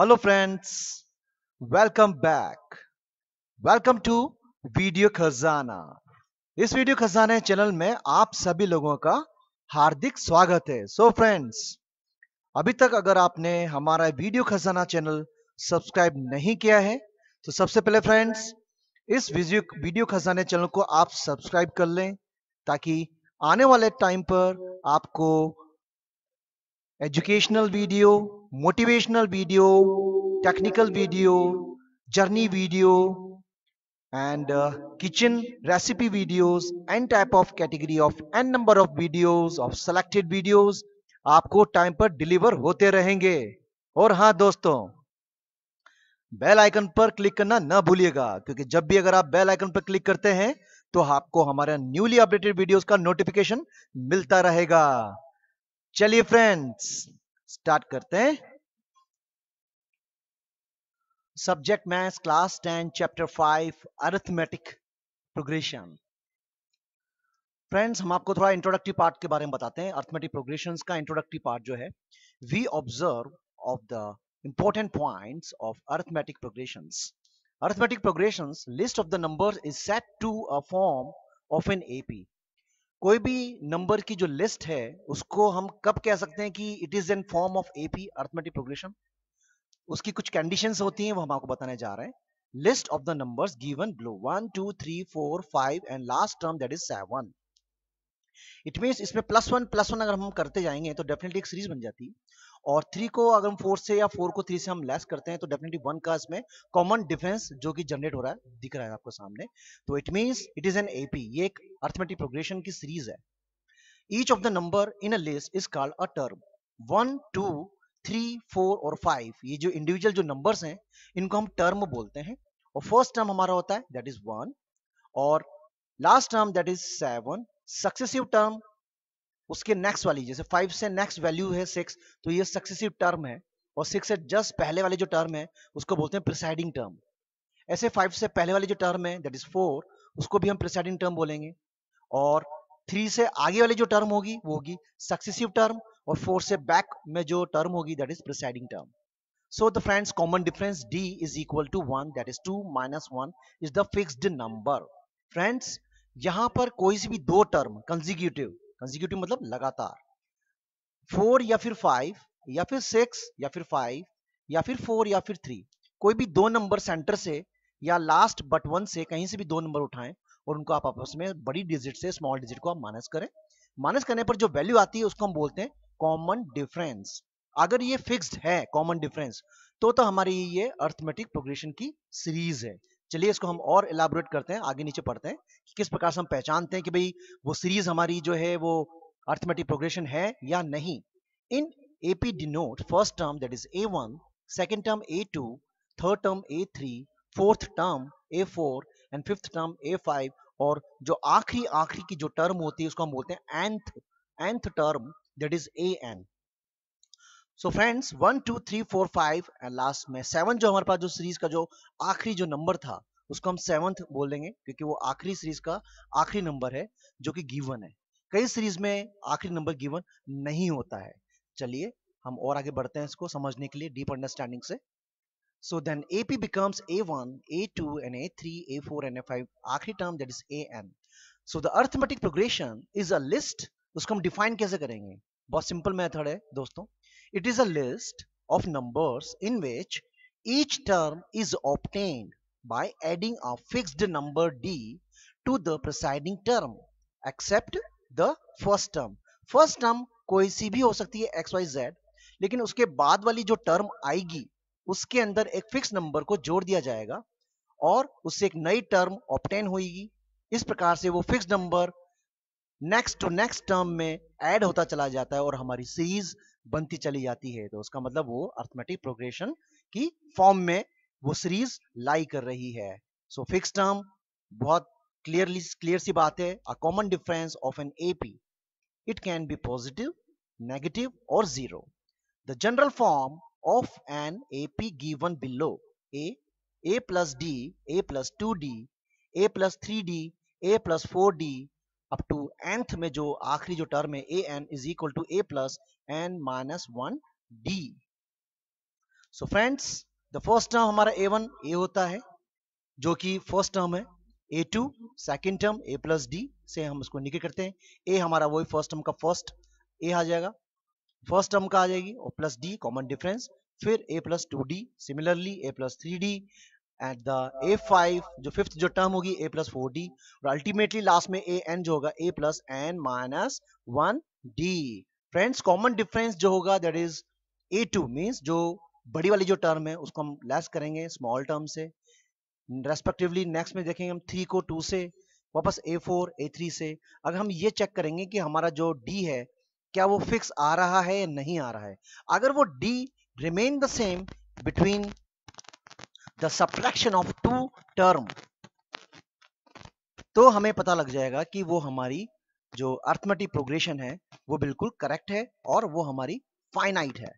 Hello friends welcome back welcome to video Khajana इस video खजाना channel में आप सभी लोगों का हार्दिक स्वागत है सो so फ्रेंड्स अभी तक अगर आपने हमारा वीडियो खजाना चैनल सब्सक्राइब नहीं किया है तो सबसे पहले फ्रेंड्स इस वीडियो वीडियो खजाने चैनल को आप सब्सक्राइब कर लें ताकि आने वाले टाइम पर आपको educational video motivational video, technical video, journey video and uh, kitchen recipe videos n type of category of n number of videos of selected videos आपको टाइम पर डिलीवर होते रहेंगे और हाँ दोस्तों बेल आइकन पर क्लिक करना ना भूलिएगा क्योंकि जब भी अगर आप बेल आइकन पर क्लिक करते हैं तो आपको हमारा न्यूली अपडेटेड वीडियोस का नोटिफिकेशन मिलता रहेगा चलिए फ्रेंड्स स्टार्ट करते हैं subject maths class ten chapter five arithmetic progression friends हम आपको थोड़ा इंट्रोडक्टिव पार्ट के बारे में बताते हैं अर्थमेटिक प्रोग्रेशन का इंट्रोडक्टिव पार्ट जो है we observe of the important points of arithmetic progression arithmetic progression list of the number is set to a form of an AP कोई भी नंबर की जो लिस्ट है उसको हम कब कह सकते हैं कि it is an form of AP arithmetic progression उसकी कुछ कंडीशंस होती हैं वो हम आपको बताने जा रहे हैं list of the number given below one two three four five and last term that is seven it mean इसमें प्लस वन प्लस वन अगर हम करते जाएंगे तो डेफिनेटली एक सीरीज बन जाती है और थ्री को अगर हम फोर से या फोर को थ्री से हम लेस करते हैं तो डेफिनेटली वन का इसमें कॉमन डिफेंस जो कि जनरेट हो रहा है दिख रहा है आपको सामने तो it means it is an AP ये एक अर्थमेटिक प्रोग्रेशन की सीरीज है each of the number in a list is called a term one two three four और फाइव ये जो इंडिविजुअल जो नंबर हैं इनको हम टर्म बोलते हैं और फर्स्ट टर्म हमारा होता है दैट इज वन और last term that is seven successive term उसके नेक्स्ट वाली जैसे फाइव से नेक्स्ट वैल्यू है सिक्स तो ये सक्सेसिव टर्म है और सिक्स से जस्ट पहले वाली जो टर्म है उसको बोलते हैं प्रिसाइडिंग टर्म ऐसे फाइव से पहले वाली जो टर्म है दैट इज फोर उसको भी हम प्रिसाइडिंग टर्म बोलेंगे और थ्री से आगे वाली जो टर्म होगी वो होगी सक्सेसिव टर्म और फोर से बैक में जो टर्म होगी that is preceding term so the friends common difference d is equal to one that is two minus one is the fixed number friends यहां पर कोई सी भी दो टर्म कंजिक्यूटिव कंजिक्यूटिव मतलब लगातार फोर या फिर फाइव या फिर सिक्स या फिर फाइव या फिर फोर या फिर थ्री कोई भी दो नंबर सेंटर से या लास्ट बट वन से कहीं से भी दो नंबर उठाएं और उनको आप आपस में बड़ी डिजिट से स्मॉल डिजिट को आप माइनस करें माइनस करने पर जो वैल्यू आती है उसको हम बोलते हैं कॉमन डिफरेंस अगर ये फिक्स्ड है कॉमन डिफरेंस तो तो हमारी ये अर्थमेटिक प्रोग्रेशन की सीरीज है चलिए इसको हम और इलाबोरेट करते हैं आगे नीचे पढ़ते हैं कि किस प्रकार से हम पहचानते हैं कि भाई वो सीरीज हमारी जो है वो अर्थमेटिक प्रोग्रेशन है या नहीं in first term that is a one second term a two third term a three fourth term a four and fifth term a five और जो आखिरी आखिरी की जो टर्म होती है उसको हम बोलते हैं nth nth term that is a n so friends one two three four five and last में सेवन जो हमारे पास जो सीरीज का जो आखिरी जो नंबर था उसको हम सेवंथ बोल देंगे क्योंकि वो आखिरी सीरीज का आखिरी नंबर है जो कि गिवन है कई सीरीज में आखिरी नंबर गिवन नहीं होता है चलिए हम और आगे बढ़ते हैं इसको समझने के लिए डीप अंडरस्टैंडिंग से so then a A P becomes one a two becomes a three a four A4 a five आखिरी term that is a n so the arithmetic progression is a list उसको हम define कैसे करेंगे बहुत simple method है दोस्तों It is a list of numbers in which each term is obtained by adding a fixed number d to the presiding term except the first term. First term कोई सी भी हो सकती है एक्स वाई जेड लेकिन उसके बाद वाली जो टर्म आएगी उसके अंदर एक फिक्स नंबर को जोड़ दिया जाएगा और उससे एक नई टर्म ऑप्टेन होगी इस प्रकार से वो fix number next to next term में ऐड होता चला जाता है और हमारी सीरीज बनती चली जाती है तो उसका मतलब वो अर्थमेटिक प्रोग्रेशन की फॉर्म में वो सीरीज लाई कर रही है सो फिक्स टर्म बहुत क्लियरली क्लियर सी बात है a common difference of an AP it can be positive negative और zero the general form of an AP given below a a plus d a plus two d a plus three d a plus four d up to nth में जो आखिरी जो term है a n is equal to a plus n minus one D so friends the first term हमारा a one ए होता है जो कि फर्स्ट टर्म है a two second term a plus d से हम उसको निकल करते हैं ए हमारा वही फर्स्ट टर्म का फर्स्ट ए आ जाएगा फर्स्ट टर्म का आ जाएगी और प्लस डी कॉमन डिफरेंस फिर a plus two d similarly a plus three d at the a five जो फिफ्थ जो टर्म होगी ए प्लस फोर डी और अल्टीमेटली लास्ट में ए एन जो होगा a plus n minus one d friends common difference जो होगा that is a two means जो बड़ी वाली जो टर्म है उसको हम लेस करेंगे स्मॉल टर्म से रेस्पेक्टिवली नेक्स्ट में देखेंगे हम थ्री को टू से वापस ए फोर ए थ्री से अगर हम ये चेक करेंगे कि हमारा जो डी है क्या वो फिक्स आ रहा है या नहीं आ रहा है अगर वो d remain the same between the subtraction of two term तो हमें पता लग जाएगा कि वो हमारी जो अर्थमेटिक प्रोग्रेशन है वो बिल्कुल करेक्ट है और वो हमारी फाइनाइट है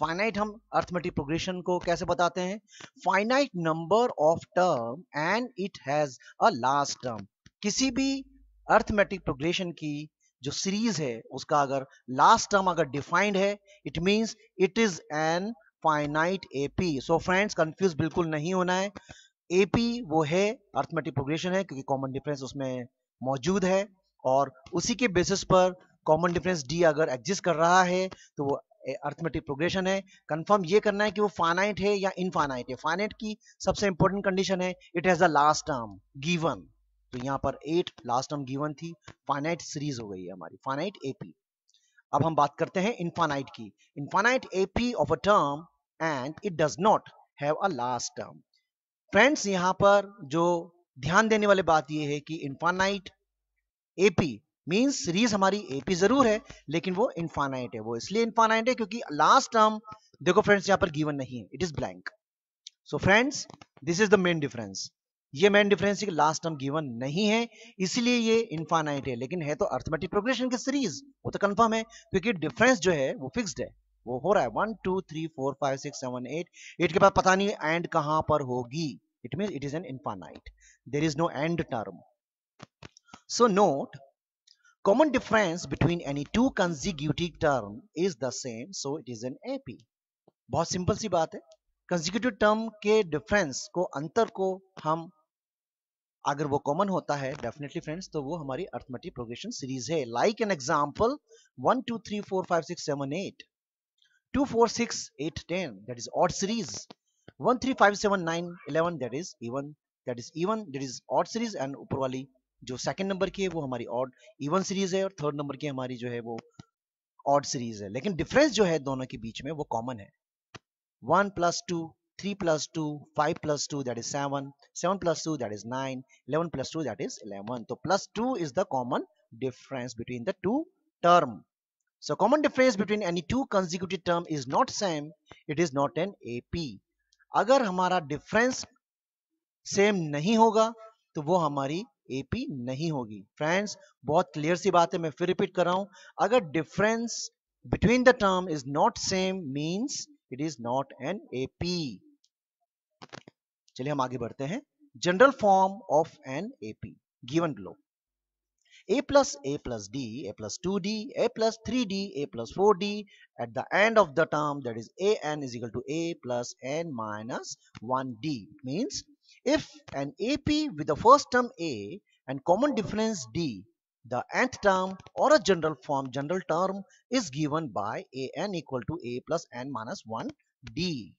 फाइनाइट हम अर्थमेटिक प्रोग्रेशन को कैसे बताते हैं finite number of term and it has a last term किसी भी अर्थमेटिक प्रोग्रेशन की जो सीरीज है उसका अगर लास्ट टर्म अगर डिफाइंड है it means it is an finite AP so friends confuse बिल्कुल नहीं होना है एपी वो है अर्थमेटिक प्रोग्रेशन है क्योंकि कॉमन डिफरेंस उसमें मौजूद है और उसी के बेसिस पर कॉमन डिफरेंस डी अगर एग्जिस्ट कर रहा है तो वो अर्थमेटिक प्रोग्रेशन है कंफर्म ये करना है कि वो फाइनाइट है या इनफाइनाइट है फाइनाइट की सबसे इंपॉर्टेंट कंडीशन है it has the last term given तो यहाँ पर एट लास्ट टर्म गिवन थी फाइनाइट सीरीज हो गई है हमारी फाइनाइट एपी अब हम बात करते हैं इनफाइनाइट की infinite AP of a term and it does not have a last term friends यहां पर जो ध्यान देने वाली बात यह है कि इंफानाइट एपी मीन सीरीज हमारी एपी जरूर है लेकिन वो इंफानाइट है वो इसलिए इन्फानाइट है क्योंकि लास्ट टर्म देखो फ्रेंड्स यहाँ पर गिवन नहीं है it is blank so friends this is the main difference ये मेन डिफरेंस है कि लास्ट टर्म गिवन नहीं है इसलिए ये इन्फानाइट है लेकिन है तो अर्थमेटिक प्रोग्रेशन की सीरीज वो तो कंफर्म है क्योंकि डिफरेंस जो है वो फिक्स्ड है वो हो रहा है one two three four five six seven eight eight के बाद पता नहीं एंड कहां पर होगी it mean it is an infinite there is no end term so note common difference between any two consecutive term is the same so it is an AP बहुत simple सी बात है कंजीक्यूटिव टर्म के difference को अंतर को हम अगर वो कॉमन होता है डेफिनेटली फ्रेंड्स तो वो हमारी अर्थमेटिक प्रोग्रेशन सीरीज है like an example one two three four five six seven eight 2, 4, 6, 8, 10. That is odd series. 1, 3, 5, 7, 9, 11. That is even. That is even. That is odd series. And ऊपर वाली जो second number की है वो हमारी odd even series है और third number की हमारी जो है वो ऑड सीरीज है लेकिन डिफरेंस जो है दोनों के बीच में वो कॉमन है one plus two three plus two five plus two that is seven seven plus two that is nine eleven plus two that is eleven तो plus two is the common difference between the two term So common difference between any two consecutive term is not same, it is not an AP. अगर हमारा difference same नहीं होगा तो वो हमारी AP नहीं होगी फ्रेंड्स बहुत क्लियर सी बात है मैं फिर रिपीट कर रहा हूं अगर difference between the term is not same means it is not an AP चलिए हम आगे बढ़ते हैं general form of an AP given ग्लोब a plus a plus d a plus 2d a plus 3d a plus 4d at the end of the term that is a n is equal to a plus n minus 1d means if an ap with the first term a and common difference d the nth term or a general form general term is given by a n equal to a plus n minus 1 d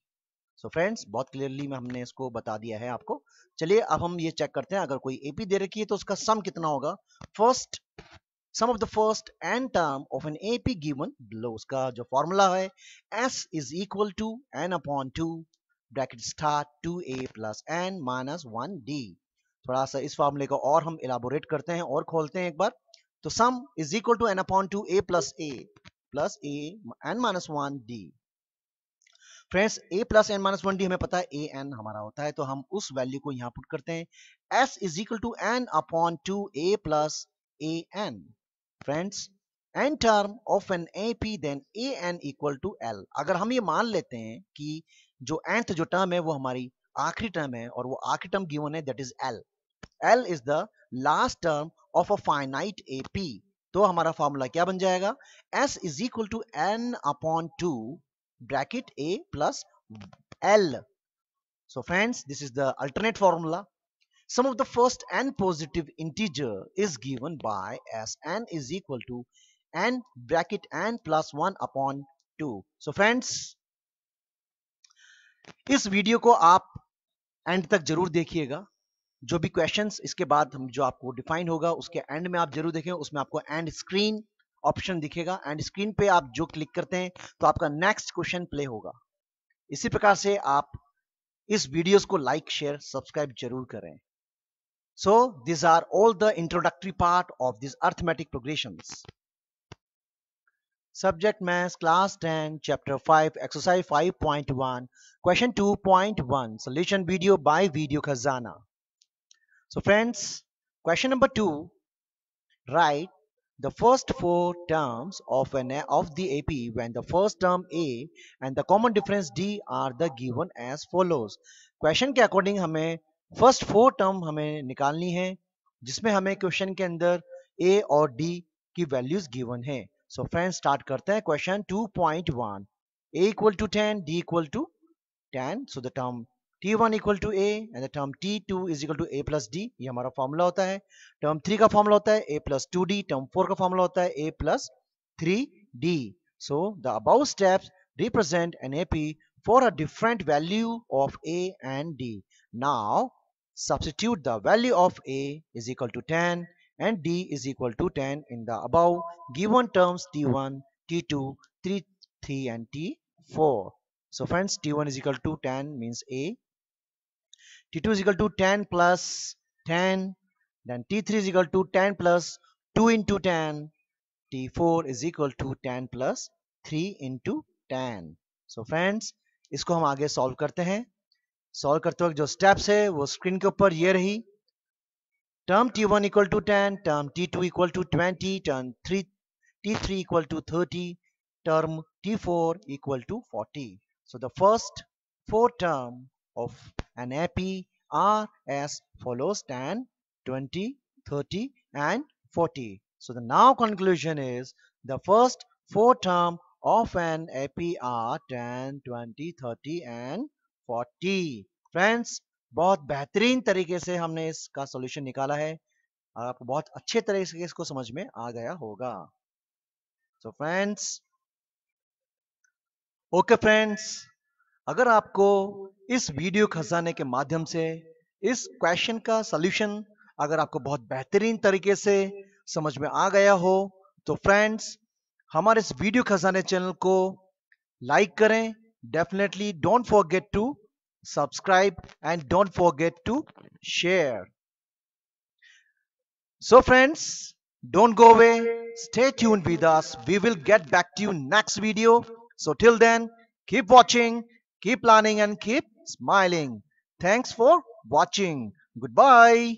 so so friends बहुत clearly में हमने इसको बता दिया है आपको चलिए अब हम ये चेक करते हैं अगर कोई एपी दे रखी है तो उसका सम कितना होगा first sum of the first n term of an AP given below उसका जो फॉर्मूला है s is equal to n upon two bracket star two a plus n minus one d थोड़ा सा इस फॉर्मूले को और हम इलाबोरेट करते हैं और खोलते हैं एक बार तो sum is equal to n upon two a plus a plus a n minus one d friends a plus n minus one d हमें पता है ए एन हमारा होता है तो हम उस वैल्यू को यहाँ पुट करते हैं s is equal to n upon two a plus a n friends n term of an A P then a n equal to l अगर हम ये मान लेते हैं कि जो एंथ जो टर्म है वो हमारी आखिरी टर्म है और वो आखिरी टर्म गिवन है that is l l is the last term of a finite A P तो हमारा फॉर्मूला क्या बन जाएगा s is equal to n upon two bracket a plus l so friends this is the alternate formula sum of the first n positive integer is given by as n is equal to n bracket n plus 1 upon 2 so friends इस video को आप and तक जरूर देखिएगा जो भी questions इसके बाद हम जो आपको डिफाइन होगा उसके एंड में आप जरूर देखें उसमें आपको एंड स्क्रीन ऑप्शन दिखेगा एंड स्क्रीन पे आप जो क्लिक करते हैं तो आपका नेक्स्ट क्वेश्चन प्ले होगा इसी प्रकार से आप इस वीडियोस को लाइक शेयर सब्सक्राइब जरूर करें so this are all the introductory part of this arithmetic progression chapter five exercise five point one question two point one solution video by video Khazana so friends question number two write the first four terms of an of the AP when the first term A and the common difference D are the given as follows question के according हमें first four term हमें निकालनी है जिसमें हमें question के अंदर A और D की वैल्यूज गिवन है सो फ्रेंड्स स्टार्ट करते हैं question 2.1 A equal to ten d equal to ten so the term t1 equal to a and the term term t2 is equal to a plus d. हमारा formula होता है Term three का formula होता है a plus two d formula four का plus three होता So the above steps represent an AP for a different value of A and D. Now substitute the value of A is equal to 10 and D is equal to 10 in the above given terms T1, T2, 3, 3 and T4. So friends T1 is equal to 10 means A, t2 is equal to 10 plus 10 then t3 is equal to 10 plus 2 into 10 t4 is equal to 10 plus 3 into 10 so friends इसको हम आगे solve करते हैं solve करते वक्त जो steps है वो स्क्रीन के ऊपर ये रही term t one equal to ten term t two equal to twenty term three t three equal to thirty term t four equal to forty so the first four term of an AP are as follows 10, 20, 30 and 40. So the now conclusion is the first four term of an AP are 10, 20, 30 and 40. Friends, बहुत बेहतरीन तरीके से हमने इसका solution निकाला है और आपको बहुत अच्छे तरीके से इसको समझ में आ गया होगा सो फ्रेंड्स ओके फ्रेंड्स अगर आपको इस वीडियो खजाने के माध्यम से इस क्वेश्चन का सोल्यूशन अगर आपको बहुत बेहतरीन तरीके से समझ में आ गया हो तो फ्रेंड्स हमारे इस वीडियो खजाने चैनल को लाइक करें definitely don't forget to subscribe and don't forget to share so friends don't go away stay tune with us we will get back to you next video so till then keep watching Keep learning and keep smiling. Thanks for watching. Goodbye.